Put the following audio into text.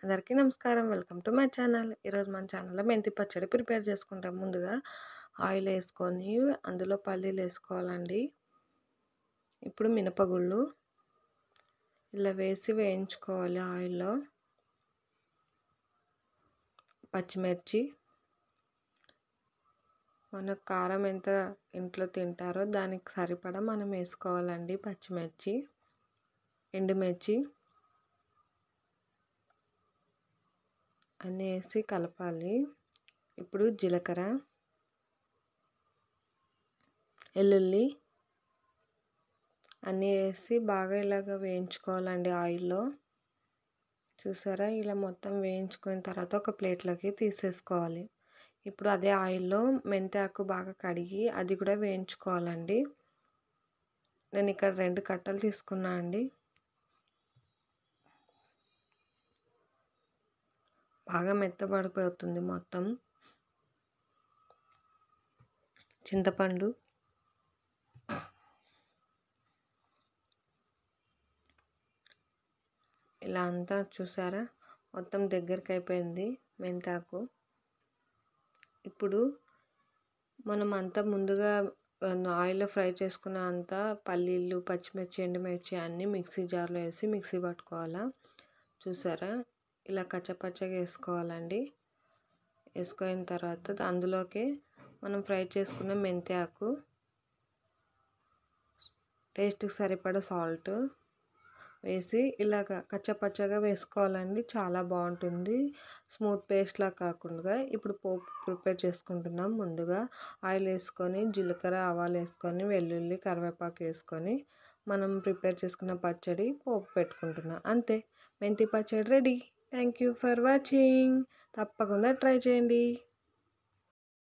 అందరికీ నమస్కారం welcome to my channel ఈరోజు మన ఛానల్లో మెంతి పచ్చడి ప్రిపేర్ చేసుకుంటాం ముందుగా ఆయిల్ వేసుకొని అందులో పల్లీలు వేసుకోవాలండి ఇప్పుడు మినపగుళ్ళు ఇలా వేసి వేయించుకోవాలి ఆయిల్లో పచ్చిమిర్చి మన కారం ఎంత ఇంట్లో తింటారో దానికి సరిపడా మనం వేసుకోవాలండి పచ్చిమిర్చి ఎండుమిర్చి అనేసి కలపాలి ఇప్పుడు జీలకర్ర వెల్లుల్లి అన్నీ వేసి బాగా ఇలాగ వేయించుకోవాలండి ఆయిల్లో చూసారా ఇలా మొత్తం వేయించుకున్న తర్వాత ఒక ప్లేట్లోకి తీసేసుకోవాలి ఇప్పుడు అదే ఆయిల్లో మెంతాకు బాగా కడిగి అది కూడా వేయించుకోవాలండి నేను ఇక్కడ రెండు కట్టలు తీసుకున్నా అండి బాగా మెత్తబడిపోతుంది మొత్తం చింతపండు ఇలా అంతా చూసారా మొత్తం దగ్గరికి అయిపోయింది మెంతాకు ఇప్పుడు మనం అంతా ముందుగా ఆయిల్లో ఫ్రై చేసుకున్న అంతా పల్లీలు పచ్చిమిర్చి ఎండుమిర్చి అన్నీ మిక్సీ జార్లో వేసి మిక్సీ పట్టుకోవాలా చూసారా ఇలా కచ్చపచ్చగా వేసుకోవాలండి వేసుకున్న తర్వాత అందులోకి మనం ఫ్రై చేసుకున్న మెంతి ఆకు టేస్ట్కి సరిపడ సాల్ట్ వేసి ఇలాగ కచ్చపచ్చగా వేసుకోవాలండి చాలా బాగుంటుంది స్మూత్ పేస్ట్లా కాకుండా ఇప్పుడు పోపు ప్రిపేర్ చేసుకుంటున్నాం ముందుగా ఆయిల్ వేసుకొని జీలకర్ర ఆవాలు వేసుకొని వెల్లుల్లి కరివేపాకు వేసుకొని మనం ప్రిపేర్ చేసుకున్న పచ్చడి పోపు పెట్టుకుంటున్నాం అంతే మెంతి పచ్చడి ready thank you for watching తప్పకుండా ట్రై చేయండి